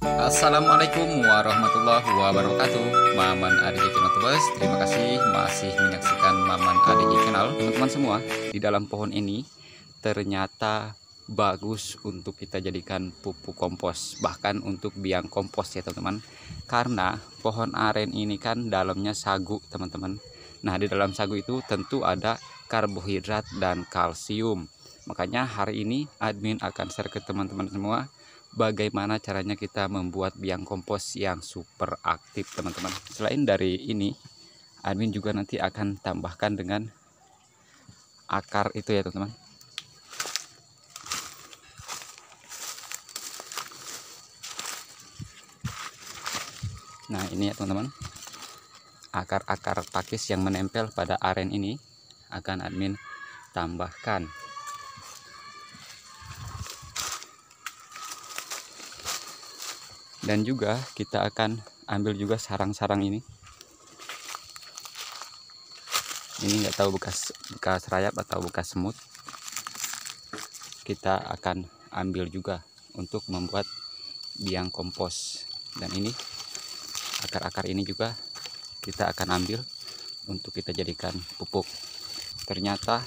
Assalamualaikum warahmatullahi wabarakatuh Maman Adiki Channel Tubes Terima kasih masih menyaksikan Maman Adiki Channel Teman-teman semua Di dalam pohon ini Ternyata bagus untuk kita jadikan pupuk kompos Bahkan untuk biang kompos ya teman-teman Karena pohon aren ini kan dalamnya sagu teman-teman Nah di dalam sagu itu tentu ada karbohidrat dan kalsium Makanya hari ini admin akan share ke teman-teman semua bagaimana caranya kita membuat biang kompos yang super aktif teman-teman selain dari ini admin juga nanti akan tambahkan dengan akar itu ya teman-teman nah ini ya teman-teman akar-akar pakis yang menempel pada aren ini akan admin tambahkan dan juga kita akan ambil juga sarang-sarang ini ini nggak tahu bekas bekas rayap atau bekas semut kita akan ambil juga untuk membuat biang kompos dan ini akar-akar ini juga kita akan ambil untuk kita jadikan pupuk ternyata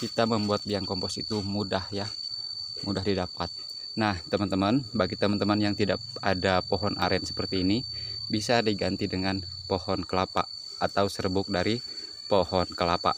kita membuat biang kompos itu mudah ya mudah didapat Nah, teman-teman, bagi teman-teman yang tidak ada pohon aren seperti ini, bisa diganti dengan pohon kelapa atau serbuk dari pohon kelapa.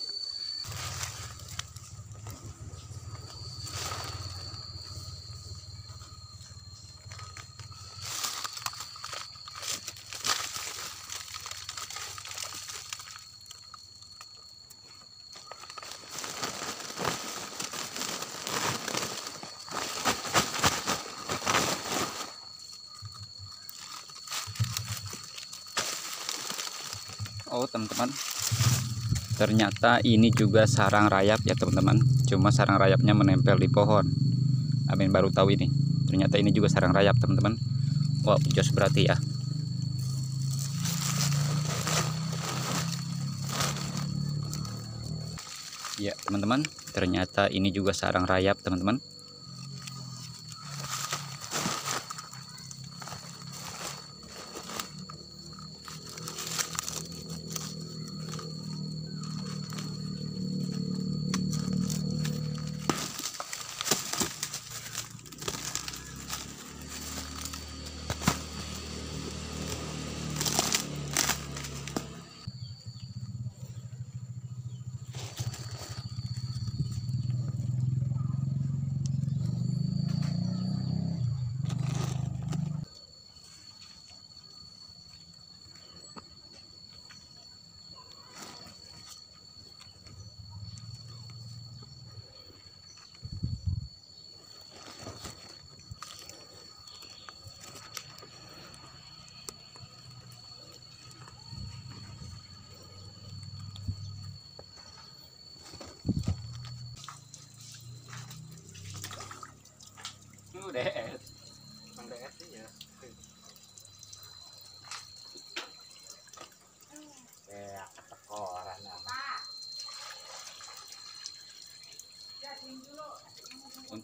teman-teman ternyata ini juga sarang rayap ya teman-teman cuma sarang rayapnya menempel di pohon amin baru tahu ini ternyata ini juga sarang rayap teman-teman wow jos berarti ya ya teman-teman ternyata ini juga sarang rayap teman-teman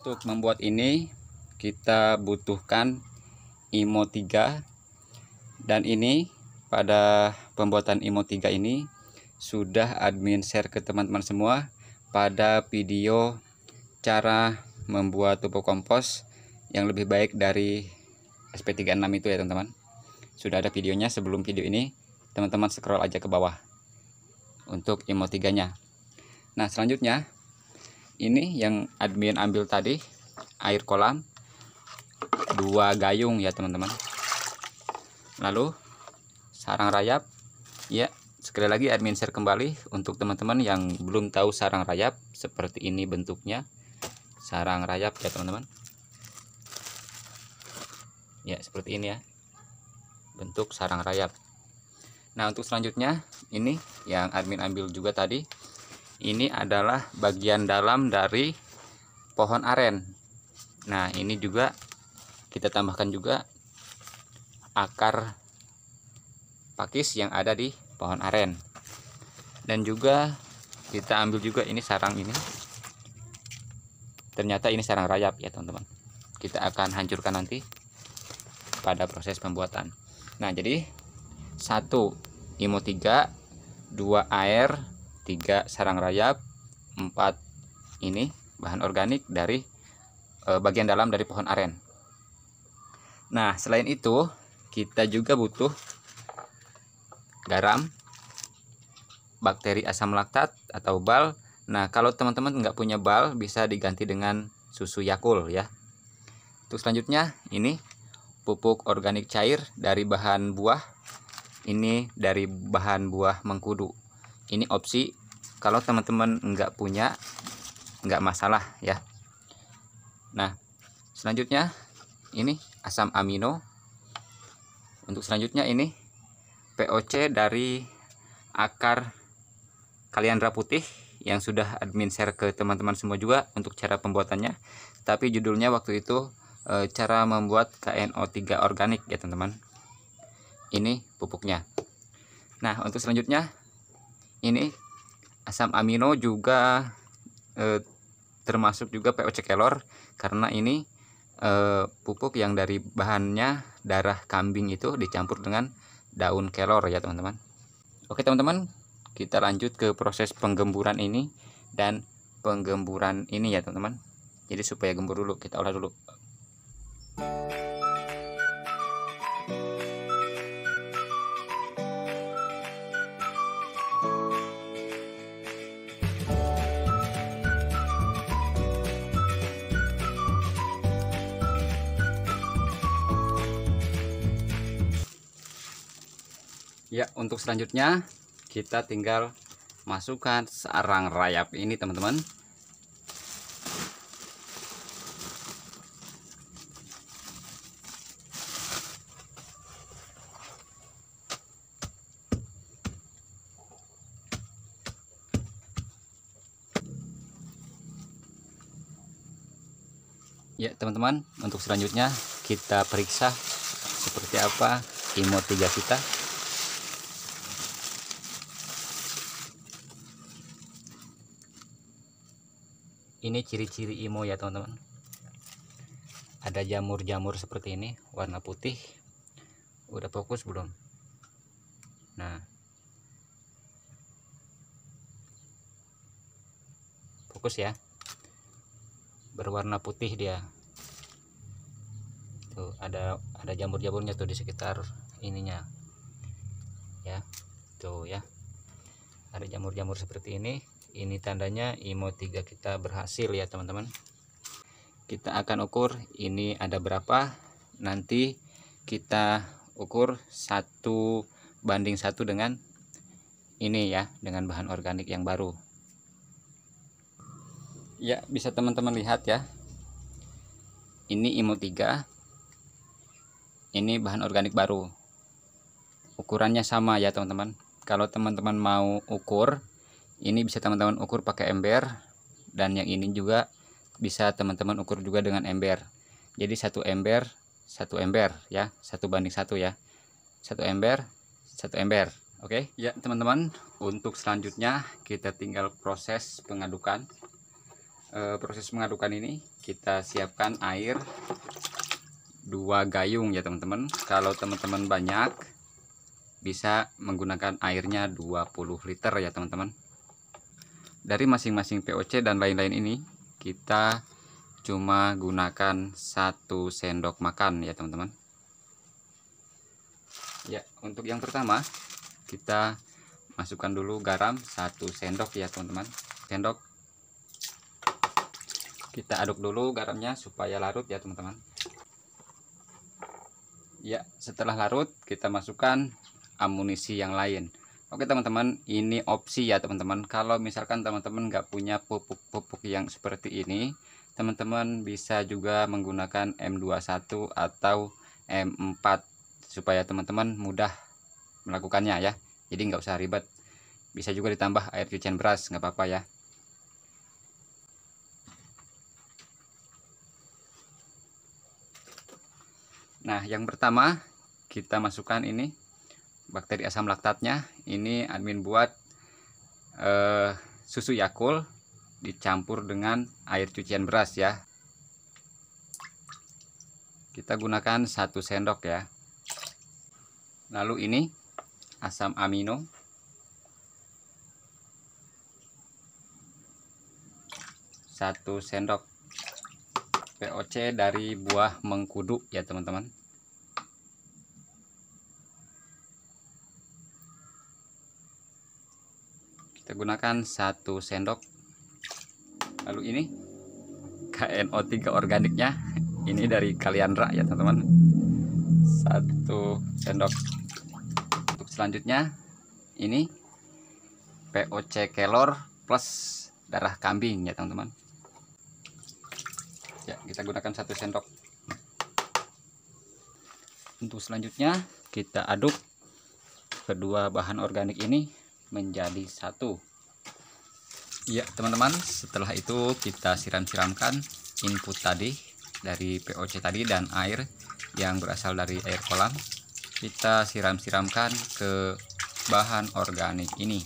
Untuk membuat ini kita butuhkan IMO 3 dan ini pada pembuatan IMO 3 ini sudah admin share ke teman-teman semua pada video cara membuat tupu kompos yang lebih baik dari SP36 itu ya teman-teman sudah ada videonya sebelum video ini teman-teman scroll aja ke bawah untuk IMO 3 nya nah selanjutnya ini yang admin ambil tadi air kolam dua gayung ya teman-teman lalu sarang rayap ya sekali lagi admin share kembali untuk teman-teman yang belum tahu sarang rayap seperti ini bentuknya sarang rayap ya teman-teman ya seperti ini ya bentuk sarang rayap nah untuk selanjutnya ini yang admin ambil juga tadi ini adalah bagian dalam dari pohon aren nah ini juga kita tambahkan juga akar pakis yang ada di pohon aren dan juga kita ambil juga ini sarang ini ternyata ini sarang rayap ya teman-teman kita akan hancurkan nanti pada proses pembuatan nah jadi satu imo 3 dua air tiga sarang rayap, empat ini bahan organik dari e, bagian dalam dari pohon aren. Nah, selain itu, kita juga butuh garam, bakteri asam laktat atau bal. Nah, kalau teman-teman nggak punya bal, bisa diganti dengan susu yakul ya. terus selanjutnya, ini pupuk organik cair dari bahan buah. Ini dari bahan buah mengkudu ini opsi kalau teman-teman nggak punya nggak masalah ya nah selanjutnya ini asam amino untuk selanjutnya ini POC dari akar kaliandra putih yang sudah admin share ke teman-teman semua juga untuk cara pembuatannya tapi judulnya waktu itu e, cara membuat KNO3 organik ya teman-teman ini pupuknya nah untuk selanjutnya ini asam amino juga eh, termasuk juga POC kelor karena ini eh, pupuk yang dari bahannya darah kambing itu dicampur dengan daun kelor ya teman-teman oke teman-teman kita lanjut ke proses penggemburan ini dan penggemburan ini ya teman-teman jadi supaya gembur dulu kita olah dulu ya untuk selanjutnya kita tinggal masukkan sarang rayap ini teman-teman ya teman-teman untuk selanjutnya kita periksa seperti apa imotiga kita ini ciri-ciri imo ya teman-teman ada jamur-jamur seperti ini warna putih udah fokus belum nah fokus ya berwarna putih dia tuh ada ada jamur-jamurnya tuh di sekitar ininya ya tuh ya ada jamur-jamur seperti ini ini tandanya IMO 3 kita berhasil ya teman-teman kita akan ukur ini ada berapa nanti kita ukur satu banding satu dengan ini ya dengan bahan organik yang baru ya bisa teman-teman lihat ya ini IMO 3 ini bahan organik baru ukurannya sama ya teman-teman kalau teman-teman mau ukur ini bisa teman-teman ukur pakai ember dan yang ini juga bisa teman-teman ukur juga dengan ember jadi satu ember satu ember ya satu banding satu ya satu ember satu ember Oke, okay? ya teman-teman, untuk selanjutnya kita tinggal proses pengadukan. E, proses pengadukan ini kita siapkan air dua gayung ya teman-teman. Kalau teman-teman banyak bisa menggunakan airnya 20 liter ya teman-teman dari masing-masing POC dan lain-lain ini kita cuma gunakan satu sendok makan ya teman-teman ya untuk yang pertama kita masukkan dulu garam satu sendok ya teman-teman sendok kita aduk dulu garamnya supaya larut ya teman-teman ya setelah larut kita masukkan amunisi yang lain Oke teman-teman ini opsi ya teman-teman kalau misalkan teman-teman nggak punya pupuk-pupuk yang seperti ini teman-teman bisa juga menggunakan M21 atau M4 supaya teman-teman mudah melakukannya ya jadi nggak usah ribet bisa juga ditambah air cucian beras nggak apa-apa ya Nah yang pertama kita masukkan ini bakteri asam laktatnya ini admin buat eh, susu yakul dicampur dengan air cucian beras ya kita gunakan satu sendok ya lalu ini asam amino satu sendok POC dari buah mengkudu ya teman-teman gunakan satu sendok lalu ini KNO3 organiknya ini dari Kaliandra ya teman-teman satu sendok untuk selanjutnya ini POC kelor plus darah kambing ya teman-teman ya kita gunakan satu sendok untuk selanjutnya kita aduk kedua bahan organik ini menjadi satu Ya teman-teman setelah itu kita siram-siramkan input tadi dari POC tadi dan air yang berasal dari air kolam kita siram-siramkan ke bahan organik ini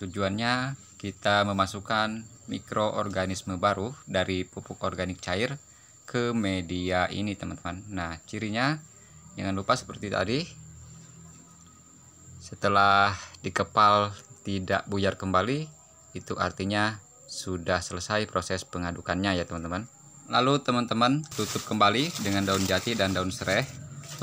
tujuannya kita memasukkan mikroorganisme baru dari pupuk organik cair ke media ini teman-teman nah cirinya jangan lupa seperti tadi setelah dikepal tidak buyar kembali itu artinya sudah selesai proses pengadukannya ya teman-teman lalu teman-teman tutup kembali dengan daun jati dan daun serai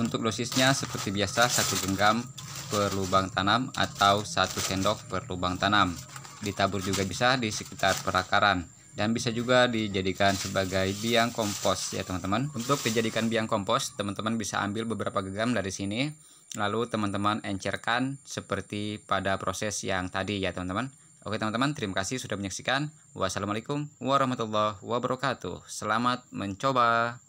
untuk dosisnya seperti biasa satu genggam per lubang tanam atau satu sendok per lubang tanam ditabur juga bisa di sekitar perakaran dan bisa juga dijadikan sebagai biang kompos ya teman-teman untuk dijadikan biang kompos teman-teman bisa ambil beberapa genggam dari sini Lalu teman-teman encerkan seperti pada proses yang tadi ya teman-teman. Oke teman-teman, terima kasih sudah menyaksikan. Wassalamualaikum warahmatullahi wabarakatuh. Selamat mencoba.